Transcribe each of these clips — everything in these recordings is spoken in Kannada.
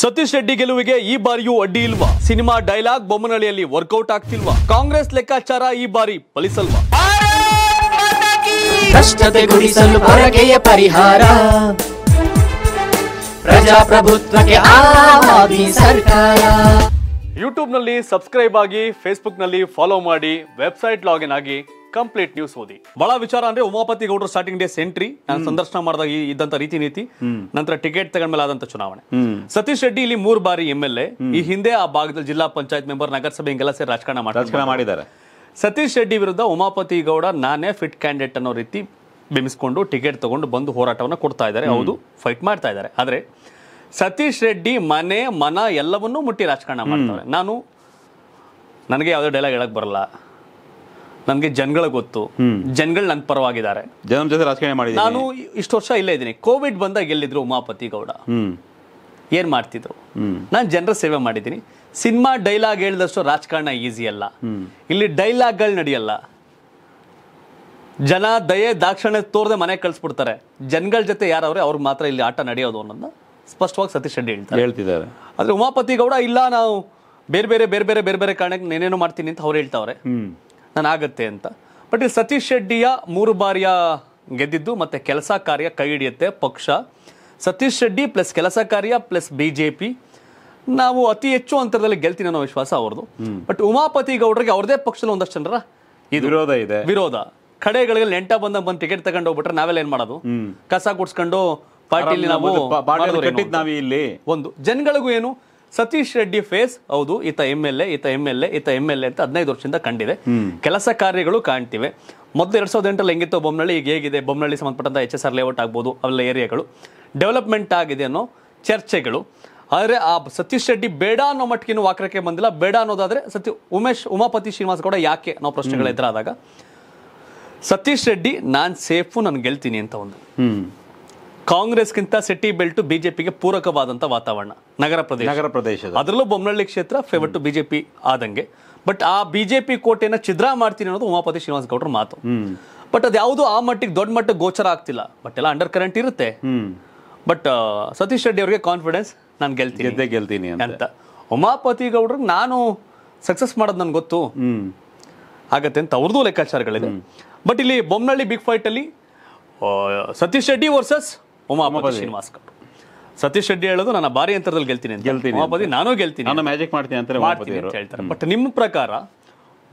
ಸತೀಶ್ ರೆಡ್ಡಿ ಗೆಲುವಿಗೆ ಈ ಬಾರಿಯೂ ಅಡ್ಡಿ ಇಲ್ವಾ ಸಿನಿಮಾ ಡೈಲಾಗ್ ಬೊಮ್ಮನಹಳ್ಳಿಯಲ್ಲಿ ವರ್ಕೌಟ್ ಆಗ್ತಿಲ್ವಾ ಕಾಂಗ್ರೆಸ್ ಲೆಕ್ಕಾಚಾರ ಈ ಬಾರಿ ಫಲಿಸಲ್ವಾ ಕಷ್ಟತೆ ಗುಡಿಸಲು ಪರಿಹಾರ ಪ್ರಜಾಪ್ರಭುತ್ವಕ್ಕೆ ಸರ್ಕಾರ ಯೂಟ್ಯೂಬ್ನಲ್ಲಿ ಸಬ್ಸ್ಕ್ರೈಬ್ ಆಗಿ ಫೇಸ್ಬುಕ್ನಲ್ಲಿ ಫಾಲೋ ಮಾಡಿ ವೆಬ್ಸೈಟ್ ಲಾಗಿನ್ ಆಗಿ ಕಂಪ್ಲೀಟ್ ನ್ಯೂಸ್ ಓದಿ ಬಹಳ ವಿಚಾರ ಅಂದ್ರೆ ಉಮಾಪತಿ ಗೌಡರು ಸ್ಟಾರ್ಟಿಂಗ್ ಡೇಸ್ ಎಂಟ್ರಿ ನಾನು ಸಂದರ್ಶನ ಮಾಡಿದಾಗ ಇದ್ದಂತ ರೀತಿ ನೀತಿ ನಂತರ ಟಿಕೆಟ್ ಮೇಲೆ ಆದಂತ ಚುನಾವಣೆ ಸತೀಶ್ ರೆಡ್ಡಿ ಇಲ್ಲಿ ಮೂರು ಬಾರಿ ಎಂ ಎಲ್ ಎ ಈ ಹಿಂದೆ ಆ ಭಾಗದಲ್ಲಿ ಜಿಲ್ಲಾ ಪಂಚಾಯತ್ ಮೆಂಬರ್ ನಗರಸಭೆ ಹಿಂಗೆಲ್ಲ ಸೇರಿ ರಾಜಕಾರಣ ರಾಜಕಾರಣ ಮಾಡಿದ್ದಾರೆ ಸತೀಶ್ ರೆಡ್ಡಿ ವಿರುದ್ಧ ಉಮಾಪತಿ ಗೌಡ ನಾನೇ ಫಿಟ್ ಕ್ಯಾಂಡಿಡೇಟ್ ಅನ್ನೋ ರೀತಿ ಬಿಮಿಸ್ಕೊಂಡು ಟಿಕೆಟ್ ತಗೊಂಡು ಬಂದು ಹೋರಾಟವನ್ನು ಕೊಡ್ತಾ ಇದ್ದಾರೆ ಹೌದು ಫೈಟ್ ಮಾಡ್ತಾ ಇದ್ದಾರೆ ಆದ್ರೆ ಸತೀಶ್ ರೆಡ್ಡಿ ಮನೆ ಮನ ಎಲ್ಲವನ್ನೂ ಮುಟ್ಟಿ ರಾಜಕಾರಣ ಮಾಡ್ತಾರೆ ನಾನು ನನಗೆ ಯಾವುದೇ ಡೈಲಾಗ್ ಹೇಳಕ್ ಬರಲ್ಲ ನನಗೆ ಜನಗಳ ಗೊತ್ತು ಜನಗಳು ನನ್ನ ಪರವಾಗಿದ್ದಾರೆ ಜನ ಜೊತೆ ಮಾಡಿ ನಾನು ಇಷ್ಟು ವರ್ಷ ಇಲ್ಲೇ ಇದ್ದೀನಿ ಕೋವಿಡ್ ಬಂದಾಗ ಎಲ್ಲಿದ್ರು ಉಮಾಪತಿ ಗೌಡ ಏನ್ ಮಾಡ್ತಿದ್ರು ನಾನು ಜನರ ಸೇವೆ ಮಾಡಿದ್ದೀನಿ ಸಿನಿಮಾ ಡೈಲಾಗ್ ಹೇಳಿದಷ್ಟು ರಾಜಕಾರಣ ಈಸಿ ಅಲ್ಲ ಇಲ್ಲಿ ಡೈಲಾಗ್ಗಳು ನಡೆಯಲ್ಲ ಜನ ದಯೆ ದಾಕ್ಷಣ್ಯ ತೋರದೆ ಮನೆ ಕಳಿಸ್ಬಿಡ್ತಾರೆ ಜನಗಳ ಜೊತೆ ಯಾರವ್ರೆ ಅವ್ರಿಗೆ ಮಾತ್ರ ಇಲ್ಲಿ ಆಟ ನಡೆಯೋದು ಅನ್ನೋದನ್ನ ಸ್ಪಷ್ಟವಾಗಿ ಸತೀಶ್ ರೆಡ್ಡಿ ಹೇಳ್ತಾರೆ ಹೇಳ್ತಿದ್ದಾರೆ ಆದರೆ ಉಮಾಪತಿ ಗೌಡ ಇಲ್ಲ ನಾವು ಬೇರೆ ಬೇರೆ ಬೇರೆ ಬೇರೆ ಬೇರೆ ಕಾರಣಕ್ಕೆ ನೇನೇನೋ ಮಾಡ್ತೀನಿ ಅಂತ ಅವ್ರು ಹೇಳ್ತಾವ್ರೆ ಆಗತ್ತೆ ಅಂತ ಬಟ್ ಇಲ್ಲಿ ಸತೀಶ್ ಶೆಟ್ಟಿಯ ಮೂರು ಬಾರಿಯ ಗೆದ್ದಿದ್ದು ಮತ್ತೆ ಕೆಲಸ ಕಾರ್ಯ ಕೈ ಹಿಡಿಯುತ್ತೆ ಪಕ್ಷ ಸತೀಶ್ ಶೆಡ್ಡಿ ಪ್ಲಸ್ ಕೆಲಸ ಕಾರ್ಯ ಪ್ಲಸ್ ಬಿಜೆಪಿ ನಾವು ಅತಿ ಹೆಚ್ಚು ಅಂತರದಲ್ಲಿ ಗೆಲ್ತೀನಿ ಅನ್ನೋ ವಿಶ್ವಾಸ ಅವ್ರದ್ದು ಬಟ್ ಉಮಾಪತಿ ಗೌಡರಿಗೆ ಅವ್ರದೇ ಪಕ್ಷದಲ್ಲಿ ಒಂದಷ್ಟು ಜನರ ಇದು ವಿರೋಧ ಇದೆ ವಿರೋಧ ಕಡೆಗಳಿಗೆ ನೆಂಟ ಬಂದ ಬಂದು ಟಿಕೆಟ್ ತಗೊಂಡು ಹೋಗ್ಬಿಟ್ರೆ ನಾವೆಲ್ಲ ಏನ್ ಮಾಡೋದು ಕಸ ಕುಡ್ಸ್ಕೊಂಡು ಪಾರ್ಟಿಲಿ ನಾವು ಇಲ್ಲಿ ಒಂದು ಜನಗಳಿಗೂ ಏನು ಸತೀಶ್ ರೆಡ್ಡಿ ಫೇಸ್ ಹೌದು ಈತ ಎಂ ಎಲ್ ಎ ಈತ ಎಂ ಎಲ್ ಎ ಈತ ಎಮ್ ಎಲ್ ಎ ಅಂತ ಹದಿನೈದು ವರ್ಷದಿಂದ ಕಂಡಿದೆ ಕೆಲಸ ಕಾರ್ಯಗಳು ಕಾಣ್ತಿವೆ ಮೊದಲು ಎರಡ್ ಸಾವಿರದ ಎಂಟರಲ್ಲಿ ಹೆಂಗಿತ್ತು ಬೊಮ್ಮನಹಳ್ಳಿ ಈಗ ಹೇಗಿದೆ ಬೊಮ್ಮನಹಳ್ಳಿ ಸಂಬಂಧಪಟ್ಟಂಥ ಎಚ್ ಎಸ್ ಆರ್ ಲೇಔಟ್ ಆಗ್ಬೋದು ಅವೆಲ್ಲ ಏರಿಯಾಗಳು ಡೆವಲಪ್ಮೆಂಟ್ ಆಗಿದೆ ಅನ್ನೋ ಚರ್ಚೆಗಳು ಆದರೆ ಆ ಸತೀಶ್ ರೆಡ್ಡಿ ಬೇಡ ಅನ್ನೋ ಮಟ್ಟಿಗೆನೂ ವಾಕ್ರಕ್ಕೆ ಬಂದಿಲ್ಲ ಬೇಡ ಅನ್ನೋದಾದರೆ ಸತಿ ಉಮೇಶ್ ಉಮಾಪತಿ ಶ್ರೀನಿವಾಸ್ ಕೂಡ ಯಾಕೆ ಅನ್ನೋ ಪ್ರಶ್ನೆಗಳು ಎದುರಾದಾಗ ಸತೀಶ್ ರೆಡ್ಡಿ ನಾನು ಸೇಫು ನಾನು ಗೆಲ್ತೀನಿ ಅಂತ ಒಂದು ಕಾಂಗ್ರೆಸ್ಗಿಂತ ಸಿಟಿ ಬೆಲ್ಟ್ ಬಿಜೆಪಿಗೆ ಪೂರಕವಾದಂಥ ವಾತಾವರಣ ನಗರ ಪ್ರದೇಶ ನಗರ ಪ್ರದೇಶ ಅದರಲ್ಲೂ ಬೊಮ್ಮನಹಳ್ಳಿ ಕ್ಷೇತ್ರ ಫೇವರ್ ಟು ಬಿಜೆಪಿ ಆದಂಗೆ ಬಟ್ ಆ ಬಿಜೆಪಿ ಕೋಟೆಯನ್ನು ಛಿದ್ರ ಮಾಡ್ತೀನಿ ಅನ್ನೋದು ಉಮಾಪತಿ ಶ್ರೀನಿವಾಸ ಗೌಡ್ರ ಮಾತು ಬಟ್ ಅದ್ಯಾವುದು ಆ ಮಟ್ಟಿಗೆ ದೊಡ್ಡ ಮಟ್ಟ ಗೋಚರ ಆಗ್ತಿಲ್ಲ ಬಟ್ ಎಲ್ಲ ಅಂಡರ್ ಕರೆಂಟ್ ಇರುತ್ತೆ ಬಟ್ ಸತೀಶ್ ರೆಡ್ಡಿ ಅವರಿಗೆ ಕಾನ್ಫಿಡೆನ್ಸ್ ನಾನು ಗೆಲ್ತೀನಿ ಗೆಲ್ತೀನಿ ಅಂತ ಉಮಾಪತಿ ಗೌಡರ್ ನಾನು ಸಕ್ಸಸ್ ಮಾಡೋದು ನನ್ಗೆ ಗೊತ್ತು ಆಗತ್ತೆ ಅಂತ ಅವ್ರದ್ದು ಲೆಕ್ಕಾಚಾರಗಳಿದೆ ಬಟ್ ಇಲ್ಲಿ ಬೊಮ್ಮನಹಳ್ಳಿ ಬಿಗ್ ಫೈಟಲ್ಲಿ ಸತೀಶ್ ರೆಡ್ಡಿ ವರ್ಸಸ್ ಉಮಾಪತಿ ಶ್ರೀನಿವಾಸ್ ಕಪ್ ಸತೀಶ್ ಶೆಟ್ಟಿ ಹೇಳೋದು ನನ್ನ ಭಾರಿ ಅಂತರದಲ್ಲಿ ಗೆಲ್ತೀನಿ ಅಂತ ಗೆಲ್ತೀನಿ ಉಮಾಪತಿ ನಾನು ಗೆಲ್ತೀನಿ ನಾನು ಮ್ಯಾಜಿಕ್ ಮಾಡ್ತೀನಿ ಅಂತಾರೆ ಮಾಡ್ತೀನಿ ಅಂತ ಹೇಳ್ತಾರೆ ಬಟ್ ನಿಮ್ಮ ಪ್ರಕಾರ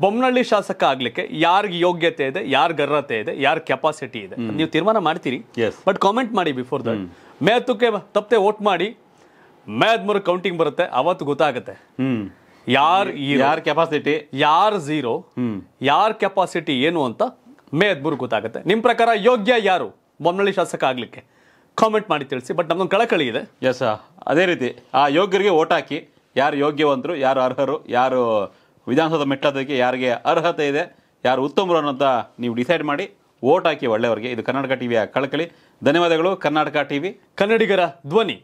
ಬೊಮ್ಮನಹಳ್ಳಿ ಶಾಸಕ ಆಗ್ಲಿಕ್ಕೆ ಯಾರಿಗೆ ಯೋಗ್ಯತೆ ಇದೆ ಯಾರ ಗರ್ರತೆ ಇದೆ ಯಾರ ಕೆಪಾಸಿಟಿ ಇದೆ ನೀವು ತೀರ್ಮಾನ ಮಾಡ್ತೀರಿ ಬಟ್ ಕಾಮೆಂಟ್ ಮಾಡಿ ಬಿಫೋರ್ ದಟ್ ಮೇ ಹತ್ತಕ್ಕೆ ವೋಟ್ ಮಾಡಿ ಮೇ ಕೌಂಟಿಂಗ್ ಬರುತ್ತೆ ಅವತ್ತು ಗೊತ್ತಾಗುತ್ತೆ ಯಾರ್ ಯಾರ ಕೆಪಾಸಿಟಿ ಯಾರ್ ಝೀರೋ ಯಾರ ಕೆಪಾಸಿಟಿ ಏನು ಅಂತ ಮೇ ಗೊತ್ತಾಗುತ್ತೆ ನಿಮ್ಮ ಪ್ರಕಾರ ಯೋಗ್ಯ ಯಾರು ಬೊಮ್ಮನಳ್ಳಿ ಶಾಸಕ ಆಗ್ಲಿಕ್ಕೆ ಕಾಮೆಂಟ್ ಮಾಡಿ ತಿಳಿಸಿ ಬಟ್ ನಮ್ದೊಂದು ಕಳಕಳಿ ಇದೆ ಎಸ್ ಅದೇ ರೀತಿ ಆ ಯೋಗ್ಯರಿಗೆ ಓಟ್ ಹಾಕಿ ಯಾರು ಯೋಗ್ಯವಂತರು ಯಾರು ಅರ್ಹರು ಯಾರು ವಿಧಾನಸೌಧ ಮೆಟ್ಟದಕ್ಕೆ ಯಾರಿಗೆ ಅರ್ಹತೆ ಇದೆ ಯಾರು ಉತ್ತಮರು ಅನ್ನೋಂಥ ನೀವು ಡಿಸೈಡ್ ಮಾಡಿ ಓಟ್ ಹಾಕಿ ಒಳ್ಳೆಯವರಿಗೆ ಇದು ಕರ್ನಾಟಕ ಟಿವಿಯ ಕಳಕಳಿ ಧನ್ಯವಾದಗಳು ಕರ್ನಾಟಕ ಟಿವಿ ಕನ್ನಡಿಗರ ಧ್ವನಿ